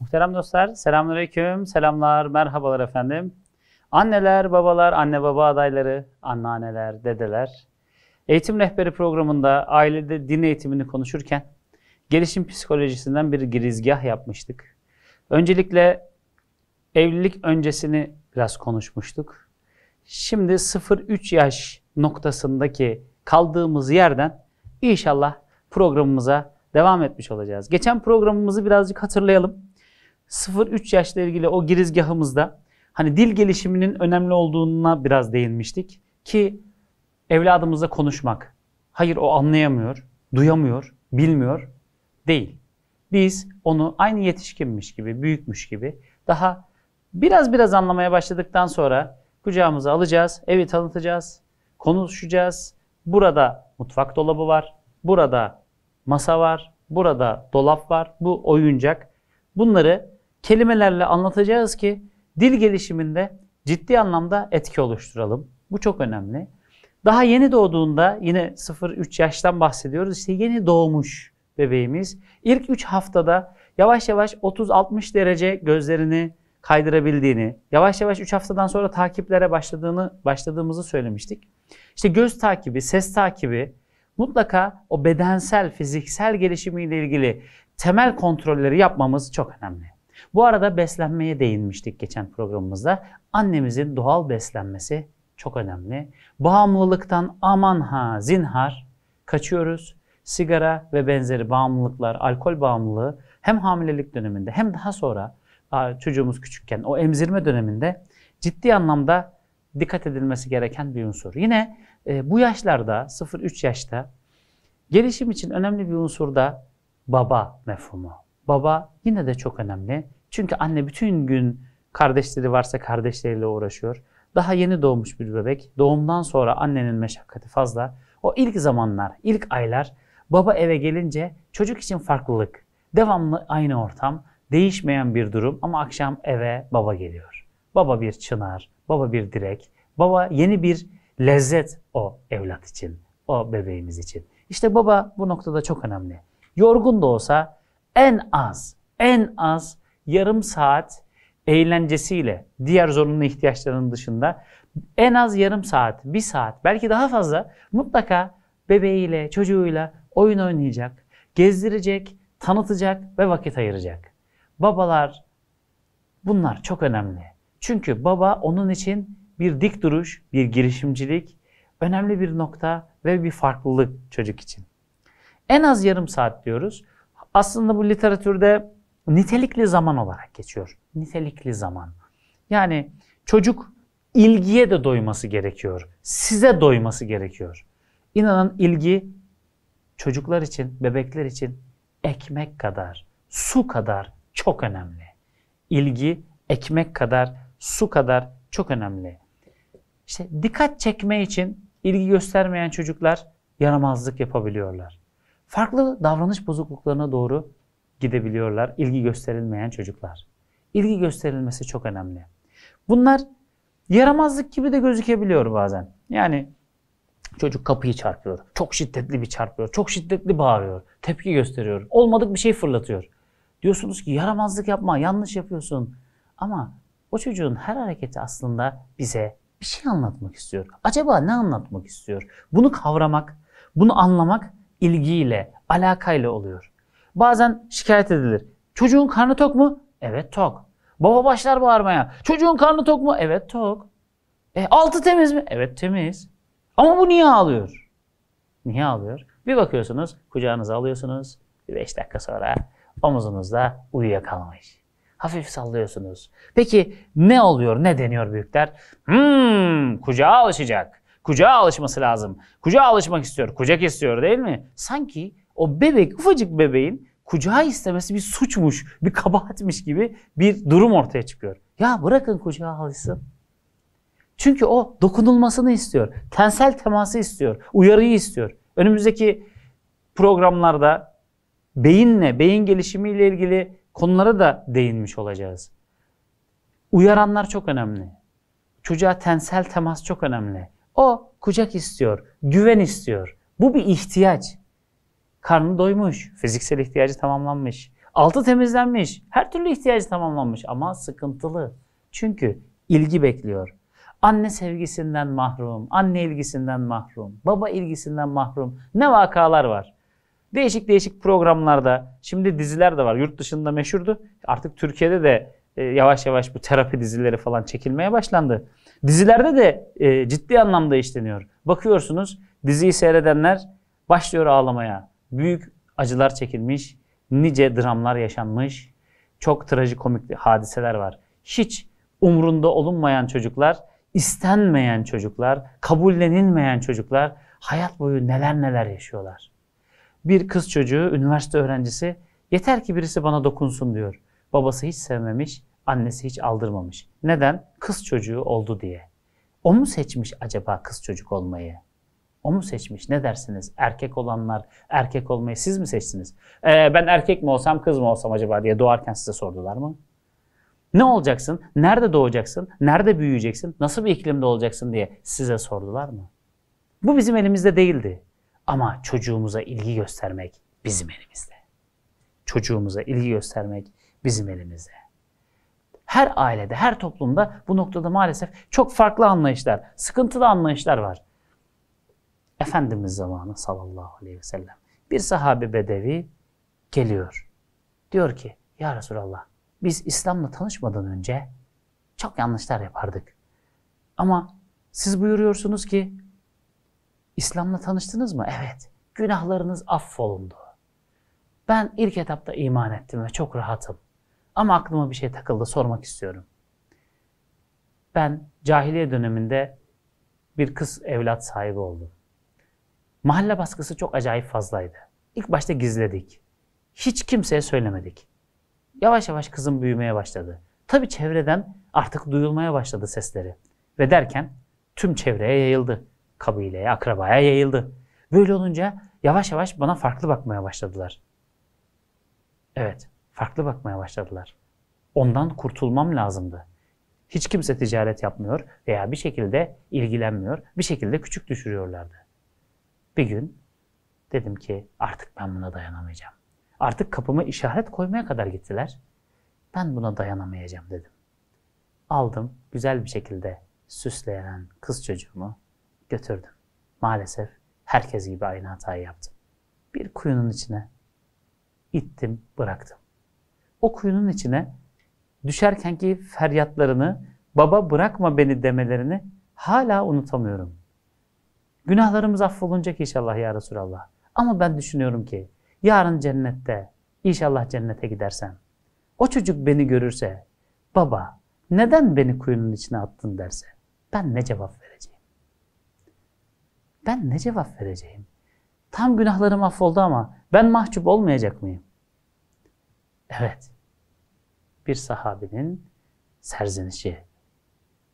Muhterem dostlar, selamünaleyküm, selamlar, merhabalar efendim. Anneler, babalar, anne baba adayları, anneanneler, dedeler. Eğitim Rehberi programında ailede din eğitimini konuşurken gelişim psikolojisinden bir girizgah yapmıştık. Öncelikle evlilik öncesini biraz konuşmuştuk. Şimdi 0-3 yaş noktasındaki kaldığımız yerden inşallah programımıza devam etmiş olacağız. Geçen programımızı birazcık hatırlayalım. 0-3 yaşla ilgili o girizgahımızda hani dil gelişiminin önemli olduğuna biraz değinmiştik. Ki evladımızla konuşmak. Hayır o anlayamıyor, duyamıyor, bilmiyor değil. Biz onu aynı yetişkinmiş gibi, büyükmüş gibi daha biraz biraz anlamaya başladıktan sonra kucağımıza alacağız, evi tanıtacağız, konuşacağız. Burada mutfak dolabı var, burada masa var, burada dolap var, bu oyuncak. Bunları kelimelerle anlatacağız ki dil gelişiminde ciddi anlamda etki oluşturalım. Bu çok önemli. Daha yeni doğduğunda yine 0-3 yaştan bahsediyoruz. İşte yeni doğmuş bebeğimiz ilk 3 haftada yavaş yavaş 30-60 derece gözlerini kaydırabildiğini, yavaş yavaş 3 haftadan sonra takiplere başladığını başladığımızı söylemiştik. İşte göz takibi, ses takibi mutlaka o bedensel, fiziksel gelişimiyle ilgili temel kontrolleri yapmamız çok önemli. Bu arada beslenmeye değinmiştik geçen programımızda. Annemizin doğal beslenmesi çok önemli. Bağımlılıktan aman ha zinhar kaçıyoruz. Sigara ve benzeri bağımlılıklar, alkol bağımlılığı hem hamilelik döneminde hem daha sonra çocuğumuz küçükken o emzirme döneminde ciddi anlamda dikkat edilmesi gereken bir unsur. Yine e, bu yaşlarda 0-3 yaşta gelişim için önemli bir unsur da baba mefhumu. Baba yine de çok önemli. Çünkü anne bütün gün kardeşleri varsa kardeşleriyle uğraşıyor. Daha yeni doğmuş bir bebek. Doğumdan sonra annenin meşakkati fazla. O ilk zamanlar, ilk aylar baba eve gelince çocuk için farklılık. Devamlı aynı ortam, değişmeyen bir durum ama akşam eve baba geliyor. Baba bir çınar, baba bir direk, baba yeni bir lezzet o evlat için, o bebeğimiz için. İşte baba bu noktada çok önemli. Yorgun da olsa en az, en az yarım saat eğlencesiyle diğer zorunlu ihtiyaçlarının dışında en az yarım saat, bir saat belki daha fazla mutlaka bebeğiyle, çocuğuyla oyun oynayacak, gezdirecek, tanıtacak ve vakit ayıracak. Babalar bunlar çok önemli. Çünkü baba onun için bir dik duruş, bir girişimcilik, önemli bir nokta ve bir farklılık çocuk için. En az yarım saat diyoruz aslında bu literatürde nitelikli zaman olarak geçiyor. Nitelikli zaman. Yani çocuk ilgiye de doyması gerekiyor. Size doyması gerekiyor. İnanın ilgi çocuklar için, bebekler için ekmek kadar, su kadar çok önemli. İlgi ekmek kadar, su kadar çok önemli. İşte dikkat çekme için ilgi göstermeyen çocuklar yaramazlık yapabiliyorlar farklı davranış bozukluklarına doğru gidebiliyorlar ilgi gösterilmeyen çocuklar. İlgi gösterilmesi çok önemli. Bunlar yaramazlık gibi de gözükebiliyor bazen. Yani çocuk kapıyı çarpıyor. Çok şiddetli bir çarpıyor. Çok şiddetli bağırıyor. Tepki gösteriyor. Olmadık bir şey fırlatıyor. Diyorsunuz ki yaramazlık yapma, yanlış yapıyorsun. Ama o çocuğun her hareketi aslında bize bir şey anlatmak istiyor. Acaba ne anlatmak istiyor? Bunu kavramak, bunu anlamak ilgiyle, alakayla oluyor. Bazen şikayet edilir. Çocuğun karnı tok mu? Evet tok. Baba başlar bağırmaya. Çocuğun karnı tok mu? Evet tok. E, altı temiz mi? Evet temiz. Ama bu niye ağlıyor? Niye ağlıyor? Bir bakıyorsunuz kucağınıza alıyorsunuz. Bir beş dakika sonra omuzunuzda uyuyakalmış. Hafif sallıyorsunuz. Peki ne oluyor, ne deniyor büyükler? Hmm, kucağa alışacak. Kucağa alışması lazım. Kucağa alışmak istiyor. Kucak istiyor değil mi? Sanki o bebek, ufacık bebeğin kucağı istemesi bir suçmuş, bir kabahatmiş gibi bir durum ortaya çıkıyor. Ya bırakın kucağa alışsın. Çünkü o dokunulmasını istiyor. Tensel teması istiyor. Uyarıyı istiyor. Önümüzdeki programlarda beyinle, beyin gelişimiyle ilgili konulara da değinmiş olacağız. Uyaranlar çok önemli. Çocuğa tensel temas çok önemli. O kucak istiyor, güven istiyor. Bu bir ihtiyaç. Karnı doymuş, fiziksel ihtiyacı tamamlanmış. Altı temizlenmiş, her türlü ihtiyacı tamamlanmış ama sıkıntılı. Çünkü ilgi bekliyor. Anne sevgisinden mahrum, anne ilgisinden mahrum, baba ilgisinden mahrum. Ne vakalar var. Değişik değişik programlarda, şimdi diziler de var. Yurt dışında meşhurdu. Artık Türkiye'de de e, yavaş yavaş bu terapi dizileri falan çekilmeye başlandı. Dizilerde de e, ciddi anlamda işleniyor. Bakıyorsunuz diziyi seyredenler başlıyor ağlamaya. Büyük acılar çekilmiş, nice dramlar yaşanmış, çok trajikomik hadiseler var. Hiç umrunda olunmayan çocuklar, istenmeyen çocuklar, kabullenilmeyen çocuklar hayat boyu neler neler yaşıyorlar. Bir kız çocuğu, üniversite öğrencisi yeter ki birisi bana dokunsun diyor. Babası hiç sevmemiş, annesi hiç aldırmamış. Neden? Kız çocuğu oldu diye. O mu seçmiş acaba kız çocuk olmayı? O mu seçmiş? Ne dersiniz? Erkek olanlar erkek olmayı siz mi seçtiniz? Ee, ben erkek mi olsam kız mı olsam acaba diye doğarken size sordular mı? Ne olacaksın? Nerede doğacaksın? Nerede büyüyeceksin? Nasıl bir iklimde olacaksın diye size sordular mı? Bu bizim elimizde değildi. Ama çocuğumuza ilgi göstermek bizim elimizde. Çocuğumuza ilgi göstermek bizim elimizde her ailede, her toplumda bu noktada maalesef çok farklı anlayışlar, sıkıntılı anlayışlar var. Efendimiz zamanı sallallahu aleyhi ve sellem bir sahabe bedevi geliyor. Diyor ki ya Resulallah biz İslam'la tanışmadan önce çok yanlışlar yapardık. Ama siz buyuruyorsunuz ki İslam'la tanıştınız mı? Evet. Günahlarınız affolundu. Ben ilk etapta iman ettim ve çok rahatım. Ama aklıma bir şey takıldı sormak istiyorum. Ben cahiliye döneminde bir kız evlat sahibi oldum. Mahalle baskısı çok acayip fazlaydı. İlk başta gizledik. Hiç kimseye söylemedik. Yavaş yavaş kızım büyümeye başladı. Tabi çevreden artık duyulmaya başladı sesleri. Ve derken tüm çevreye yayıldı. Kabileye, akrabaya yayıldı. Böyle olunca yavaş yavaş bana farklı bakmaya başladılar. Evet, farklı bakmaya başladılar. Ondan kurtulmam lazımdı. Hiç kimse ticaret yapmıyor veya bir şekilde ilgilenmiyor, bir şekilde küçük düşürüyorlardı. Bir gün dedim ki artık ben buna dayanamayacağım. Artık kapıma işaret koymaya kadar gittiler. Ben buna dayanamayacağım dedim. Aldım güzel bir şekilde süsleyen kız çocuğumu götürdüm. Maalesef herkes gibi aynı hatayı yaptım. Bir kuyunun içine ittim bıraktım o kuyunun içine düşerkenki feryatlarını, baba bırakma beni demelerini hala unutamıyorum. Günahlarımız affolunacak inşallah ya Resulallah. Ama ben düşünüyorum ki yarın cennette, inşallah cennete gidersem, o çocuk beni görürse, baba neden beni kuyunun içine attın derse, ben ne cevap vereceğim? Ben ne cevap vereceğim? Tam günahlarım affoldu ama ben mahcup olmayacak mıyım? Evet. Bir sahabinin serzenişi.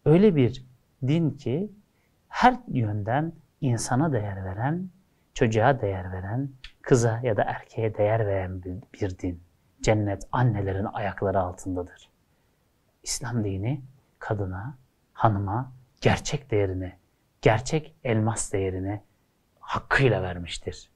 Öyle bir din ki her yönden insana değer veren, çocuğa değer veren, kıza ya da erkeğe değer veren bir, bir din. Cennet annelerin ayakları altındadır. İslam dini kadına, hanıma gerçek değerini, gerçek elmas değerini hakkıyla vermiştir.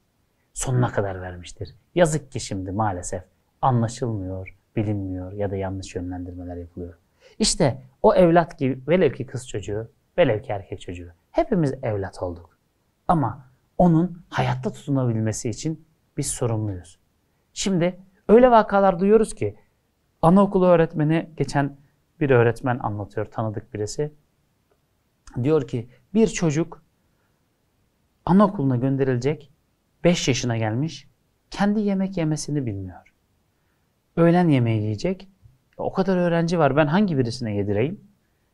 Sonuna kadar vermiştir. Yazık ki şimdi maalesef anlaşılmıyor, bilinmiyor ya da yanlış yönlendirmeler yapılıyor. İşte o evlat gibi velev ki kız çocuğu, velev ki erkek çocuğu. Hepimiz evlat olduk. Ama onun hayatta tutunabilmesi için biz sorumluyuz. Şimdi öyle vakalar duyuyoruz ki anaokulu öğretmeni geçen bir öğretmen anlatıyor tanıdık birisi. Diyor ki bir çocuk anaokuluna gönderilecek 5 yaşına gelmiş kendi yemek yemesini bilmiyor. Öğlen yemeği yiyecek. O kadar öğrenci var ben hangi birisine yedireyim?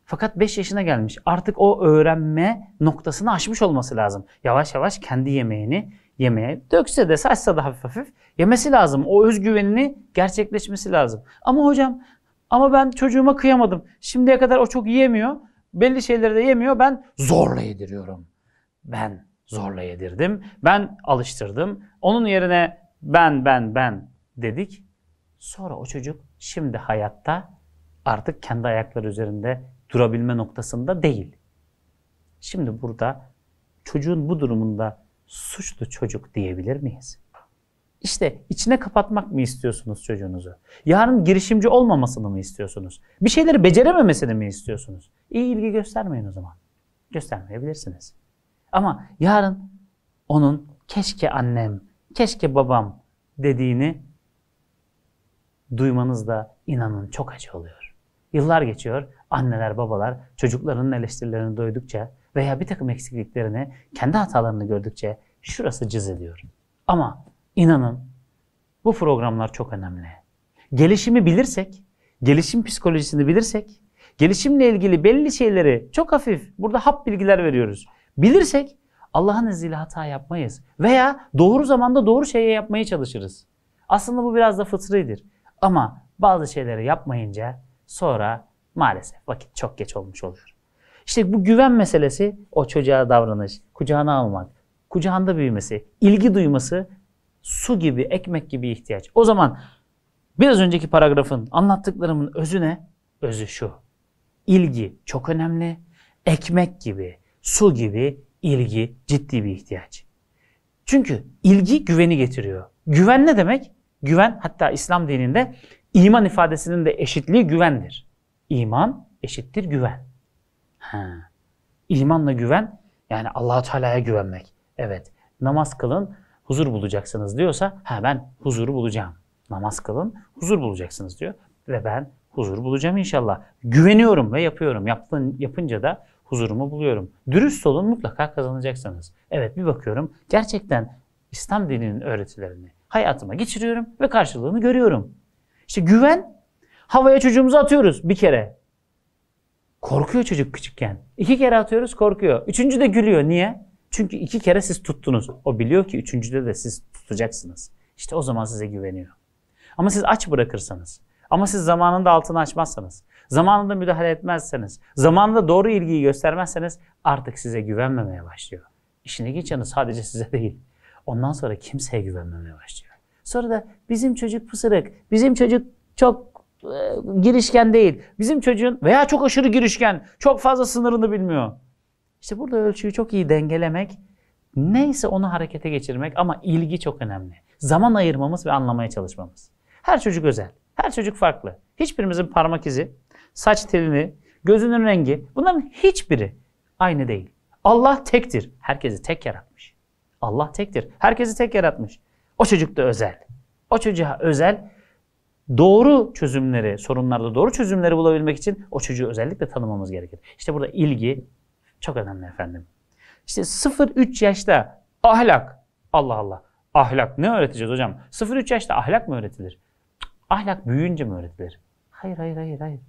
Fakat 5 yaşına gelmiş. Artık o öğrenme noktasını aşmış olması lazım. Yavaş yavaş kendi yemeğini yemeye dökse de saçsa da hafif hafif yemesi lazım. O özgüvenini gerçekleşmesi lazım. Ama hocam ama ben çocuğuma kıyamadım. Şimdiye kadar o çok yiyemiyor. Belli şeyleri de yemiyor. Ben zorla yediriyorum. Ben zorla yedirdim. Ben alıştırdım. Onun yerine ben ben ben dedik. Sonra o çocuk şimdi hayatta artık kendi ayakları üzerinde durabilme noktasında değil. Şimdi burada çocuğun bu durumunda suçlu çocuk diyebilir miyiz? İşte içine kapatmak mı istiyorsunuz çocuğunuzu? Yarın girişimci olmamasını mı istiyorsunuz? Bir şeyleri becerememesini mi istiyorsunuz? İyi ilgi göstermeyin o zaman. Göstermeyebilirsiniz. Ama yarın onun keşke annem, keşke babam dediğini duymanız da inanın çok acı oluyor. Yıllar geçiyor, anneler babalar çocuklarının eleştirilerini duydukça veya bir takım eksikliklerini, kendi hatalarını gördükçe şurası cız ediyor. Ama inanın bu programlar çok önemli. Gelişimi bilirsek, gelişim psikolojisini bilirsek, gelişimle ilgili belli şeyleri çok hafif, burada hap bilgiler veriyoruz. Bilirsek Allah'ın izniyle hata yapmayız. Veya doğru zamanda doğru şeyi yapmaya çalışırız. Aslında bu biraz da fıtridir. Ama bazı şeyleri yapmayınca sonra maalesef vakit çok geç olmuş olur. İşte bu güven meselesi o çocuğa davranış, kucağına almak, kucağında büyümesi, ilgi duyması su gibi, ekmek gibi ihtiyaç. O zaman biraz önceki paragrafın anlattıklarımın özü ne? Özü şu. İlgi çok önemli. Ekmek gibi, su gibi ilgi ciddi bir ihtiyaç. Çünkü ilgi güveni getiriyor. Güven ne demek? Güven hatta İslam dininde iman ifadesinin de eşitliği güvendir. İman eşittir güven. Ha. İmanla güven yani Allahu Teala'ya güvenmek. Evet. Namaz kılın, huzur bulacaksınız diyorsa ha ben huzuru bulacağım. Namaz kılın, huzur bulacaksınız diyor ve ben huzur bulacağım inşallah. Güveniyorum ve yapıyorum. Yaptın, yapınca da huzurumu buluyorum. Dürüst olun mutlaka kazanacaksınız. Evet bir bakıyorum gerçekten İslam dininin öğretilerini, hayatıma geçiriyorum ve karşılığını görüyorum. İşte güven havaya çocuğumuzu atıyoruz bir kere. Korkuyor çocuk küçükken. İki kere atıyoruz korkuyor. Üçüncü de gülüyor. Niye? Çünkü iki kere siz tuttunuz. O biliyor ki üçüncüde de siz tutacaksınız. İşte o zaman size güveniyor. Ama siz aç bırakırsanız, ama siz zamanında altını açmazsanız, zamanında müdahale etmezseniz, zamanında doğru ilgiyi göstermezseniz artık size güvenmemeye başlıyor. İşin ilginç yanı sadece size değil, Ondan sonra kimseye güvenmemeye başlıyor. Sonra da bizim çocuk pısırık, bizim çocuk çok e, girişken değil, bizim çocuğun veya çok aşırı girişken, çok fazla sınırını bilmiyor. İşte burada ölçüyü çok iyi dengelemek, neyse onu harekete geçirmek ama ilgi çok önemli. Zaman ayırmamız ve anlamaya çalışmamız. Her çocuk özel, her çocuk farklı. Hiçbirimizin parmak izi, saç telini, gözünün rengi bunların hiçbiri aynı değil. Allah tektir. Herkesi tek yaratmış. Allah tektir. Herkesi tek yaratmış. O çocuk da özel. O çocuğa özel doğru çözümleri, sorunlarda doğru çözümleri bulabilmek için o çocuğu özellikle tanımamız gerekir. İşte burada ilgi çok önemli efendim. İşte 0-3 yaşta ahlak. Allah Allah. Ahlak ne öğreteceğiz hocam? 0-3 yaşta ahlak mı öğretilir? Ahlak büyüyünce mi öğretilir? Hayır hayır hayır hayır.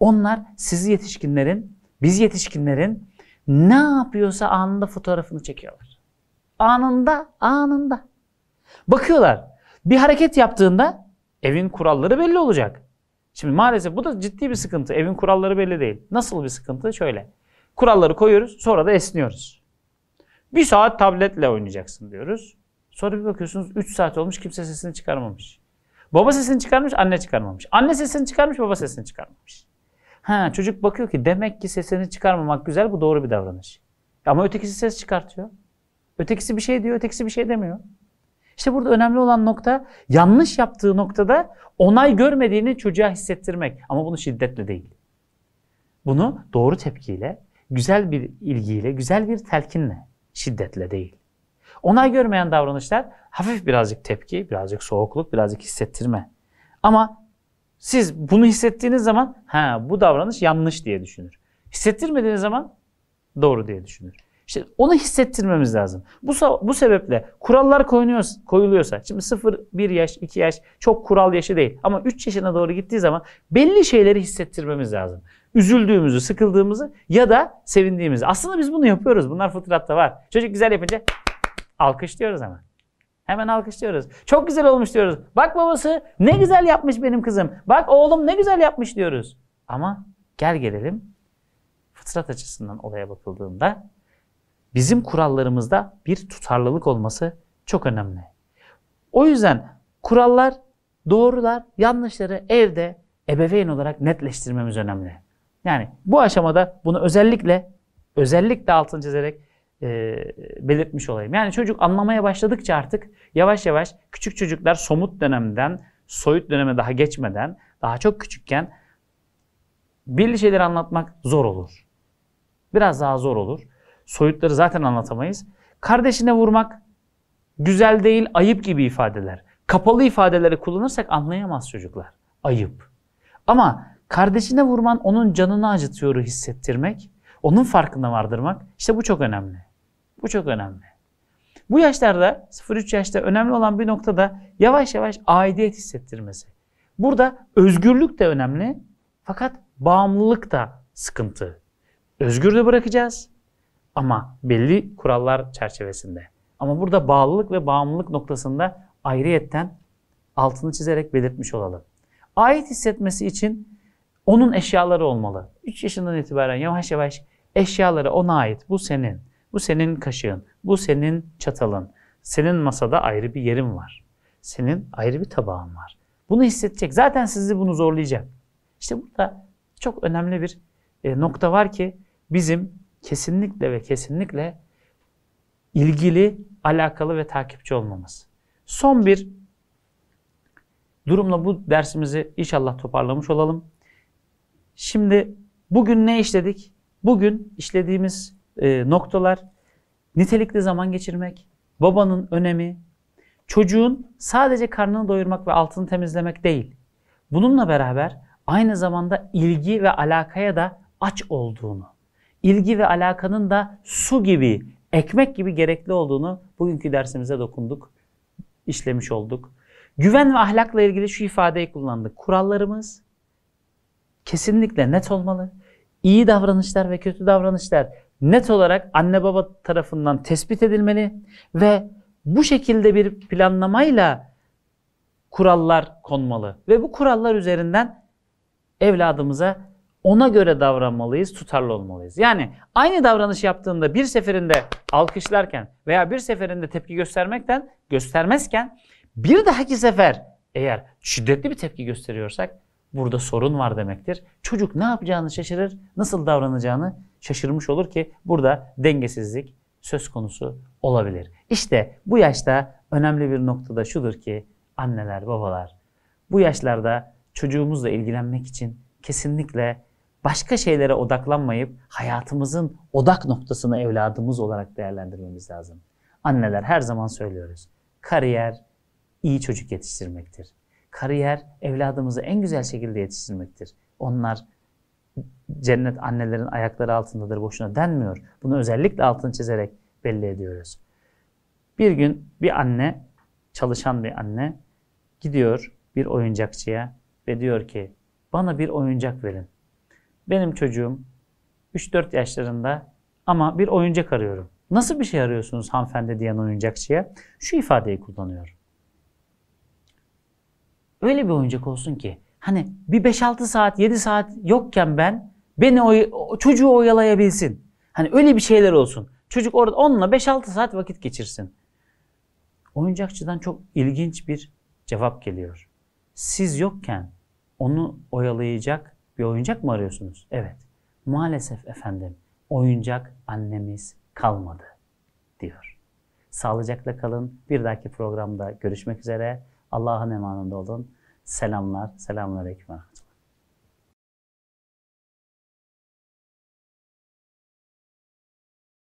Onlar sizi yetişkinlerin, biz yetişkinlerin ne yapıyorsa anında fotoğrafını çekiyorlar. Anında, anında. Bakıyorlar. Bir hareket yaptığında evin kuralları belli olacak. Şimdi maalesef bu da ciddi bir sıkıntı. Evin kuralları belli değil. Nasıl bir sıkıntı? Şöyle. Kuralları koyuyoruz, sonra da esniyoruz. Bir saat tabletle oynayacaksın diyoruz. Sonra bir bakıyorsunuz 3 saat olmuş kimse sesini çıkarmamış. Baba sesini çıkarmış, anne çıkarmamış. Anne sesini çıkarmış, baba sesini çıkarmamış. Ha, çocuk bakıyor ki demek ki sesini çıkarmamak güzel, bu doğru bir davranış. Ama ötekisi ses çıkartıyor. Ötekisi bir şey diyor, ötekisi bir şey demiyor. İşte burada önemli olan nokta yanlış yaptığı noktada onay görmediğini çocuğa hissettirmek. Ama bunu şiddetle değil. Bunu doğru tepkiyle, güzel bir ilgiyle, güzel bir telkinle, şiddetle değil. Onay görmeyen davranışlar hafif birazcık tepki, birazcık soğukluk, birazcık hissettirme. Ama siz bunu hissettiğiniz zaman ha bu davranış yanlış diye düşünür. Hissettirmediğiniz zaman doğru diye düşünür. İşte onu hissettirmemiz lazım. Bu, bu sebeple kurallar koyuluyorsa, şimdi 0, 1 yaş, 2 yaş çok kural yaşı değil ama 3 yaşına doğru gittiği zaman belli şeyleri hissettirmemiz lazım. Üzüldüğümüzü, sıkıldığımızı ya da sevindiğimizi. Aslında biz bunu yapıyoruz. Bunlar fıtratta var. Çocuk güzel yapınca alkışlıyoruz hemen. Hemen alkışlıyoruz. Çok güzel olmuş diyoruz. Bak babası ne güzel yapmış benim kızım. Bak oğlum ne güzel yapmış diyoruz. Ama gel gelelim fıtrat açısından olaya bakıldığında bizim kurallarımızda bir tutarlılık olması çok önemli. O yüzden kurallar, doğrular, yanlışları evde ebeveyn olarak netleştirmemiz önemli. Yani bu aşamada bunu özellikle özellikle altını çizerek e, belirtmiş olayım. Yani çocuk anlamaya başladıkça artık yavaş yavaş küçük çocuklar somut dönemden soyut döneme daha geçmeden daha çok küçükken belli şeyleri anlatmak zor olur. Biraz daha zor olur. Soyutları zaten anlatamayız. Kardeşine vurmak güzel değil, ayıp gibi ifadeler. Kapalı ifadeleri kullanırsak anlayamaz çocuklar. Ayıp. Ama kardeşine vurman onun canını acıtıyor hissettirmek, onun farkına vardırmak işte bu çok önemli. Bu çok önemli. Bu yaşlarda 0-3 yaşta önemli olan bir nokta da yavaş yavaş aidiyet hissettirmesi. Burada özgürlük de önemli fakat bağımlılık da sıkıntı. Özgür de bırakacağız ama belli kurallar çerçevesinde. Ama burada bağlılık ve bağımlılık noktasında ayrıyetten altını çizerek belirtmiş olalım. Ait hissetmesi için onun eşyaları olmalı. 3 yaşından itibaren yavaş yavaş eşyaları ona ait. Bu senin, bu senin kaşığın, bu senin çatalın. Senin masada ayrı bir yerin var. Senin ayrı bir tabağın var. Bunu hissedecek. Zaten sizi bunu zorlayacak. İşte burada çok önemli bir e, nokta var ki bizim kesinlikle ve kesinlikle ilgili, alakalı ve takipçi olmamız. Son bir durumla bu dersimizi inşallah toparlamış olalım. Şimdi bugün ne işledik? Bugün işlediğimiz e, noktalar nitelikli zaman geçirmek, babanın önemi, çocuğun sadece karnını doyurmak ve altını temizlemek değil. Bununla beraber aynı zamanda ilgi ve alakaya da aç olduğunu, ilgi ve alakanın da su gibi, ekmek gibi gerekli olduğunu bugünkü dersimize dokunduk, işlemiş olduk. Güven ve ahlakla ilgili şu ifadeyi kullandık. Kurallarımız kesinlikle net olmalı. İyi davranışlar ve kötü davranışlar net olarak anne baba tarafından tespit edilmeli ve bu şekilde bir planlamayla kurallar konmalı ve bu kurallar üzerinden evladımıza ona göre davranmalıyız, tutarlı olmalıyız. Yani aynı davranış yaptığında bir seferinde alkışlarken veya bir seferinde tepki göstermekten göstermezken bir dahaki sefer eğer şiddetli bir tepki gösteriyorsak burada sorun var demektir. Çocuk ne yapacağını şaşırır, nasıl davranacağını şaşırmış olur ki burada dengesizlik söz konusu olabilir. İşte bu yaşta önemli bir noktada şudur ki anneler, babalar bu yaşlarda çocuğumuzla ilgilenmek için kesinlikle başka şeylere odaklanmayıp hayatımızın odak noktasını evladımız olarak değerlendirmemiz lazım. Anneler her zaman söylüyoruz. Kariyer iyi çocuk yetiştirmektir. Kariyer evladımızı en güzel şekilde yetiştirmektir. Onlar cennet annelerin ayakları altındadır boşuna denmiyor. Bunu özellikle altını çizerek belli ediyoruz. Bir gün bir anne, çalışan bir anne gidiyor bir oyuncakçıya ve diyor ki bana bir oyuncak verin benim çocuğum 3-4 yaşlarında ama bir oyuncak arıyorum. Nasıl bir şey arıyorsunuz hanımefendi diyen oyuncakçıya? Şu ifadeyi kullanıyor. Öyle bir oyuncak olsun ki hani bir 5-6 saat 7 saat yokken ben beni oy çocuğu oyalayabilsin. Hani öyle bir şeyler olsun. Çocuk orada onunla 5-6 saat vakit geçirsin. Oyuncakçıdan çok ilginç bir cevap geliyor. Siz yokken onu oyalayacak bir oyuncak mı arıyorsunuz? Evet. Maalesef efendim oyuncak annemiz kalmadı diyor. Sağlıcakla kalın. Bir dahaki programda görüşmek üzere. Allah'ın emanında olun. Selamlar. Selamun Aleyküm.